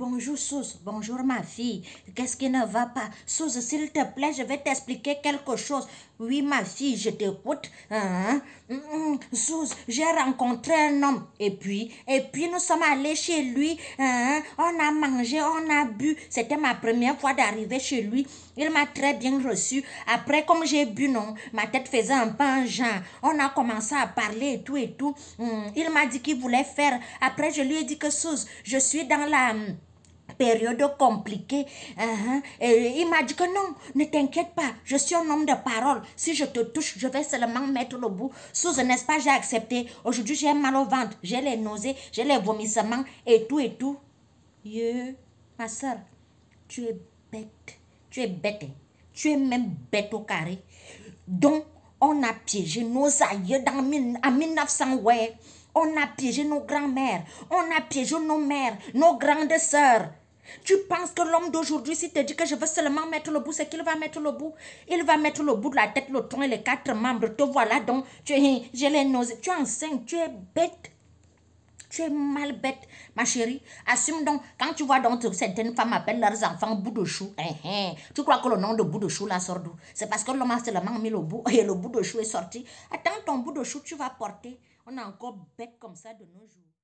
bonjour Sous, bonjour ma fille, qu'est-ce qui ne va pas Sous, s'il te plaît, je vais t'expliquer quelque chose. Oui ma fille, je t'écoute. Hein? Sous, j'ai rencontré un homme et puis, et puis nous sommes allés chez lui. Hein? On a mangé, on a bu. C'était ma première fois d'arriver chez lui. Il m'a très bien reçu. Après, comme j'ai bu, non, ma tête faisait un pain On a commencé à parler et tout et tout. Mm. Il m'a dit qu'il voulait faire. Après, je lui ai dit que Sous, je suis dans la période compliquée. Uh-huh. Et il m'a dit que non, ne t'inquiète pas, je suis un homme de parole. Si je te touche, je vais seulement mettre le bout. Sous, n'est-ce pas, j'ai accepté. Aujourd'hui, j'ai mal au ventre, j'ai les nausées, j'ai les vomissements et tout et tout. Yeah. Ma soeur, tu es bête. Tu es bête. Hein. Tu es même bête au carré. Donc, on a piégé nos aïeux dans, en 1900, ouais. On a piégé nos grands-mères, on a piégé nos mères, nos grandes sœurs. Tu penses que l'homme d'aujourd'hui, s'il te dit que je veux seulement mettre le bout, c'est qu'il va mettre le bout. Il va mettre le bout de la tête, le tronc et les quatre membres. Te voilà donc, tu es, j'ai les nausées. Tu es enceinte, tu es bête. Tu es mal bête, ma chérie. Assume donc, quand tu vois donc certaines femmes appellent leurs enfants bout de chou, hein, hein, tu crois que le nom de bout de chou là sort d'où C'est parce que l'homme a seulement mis le bout et le bout de chou est sorti. Attends, ton bout de chou, tu vas porter. On est encore bête comme ça de nos jours.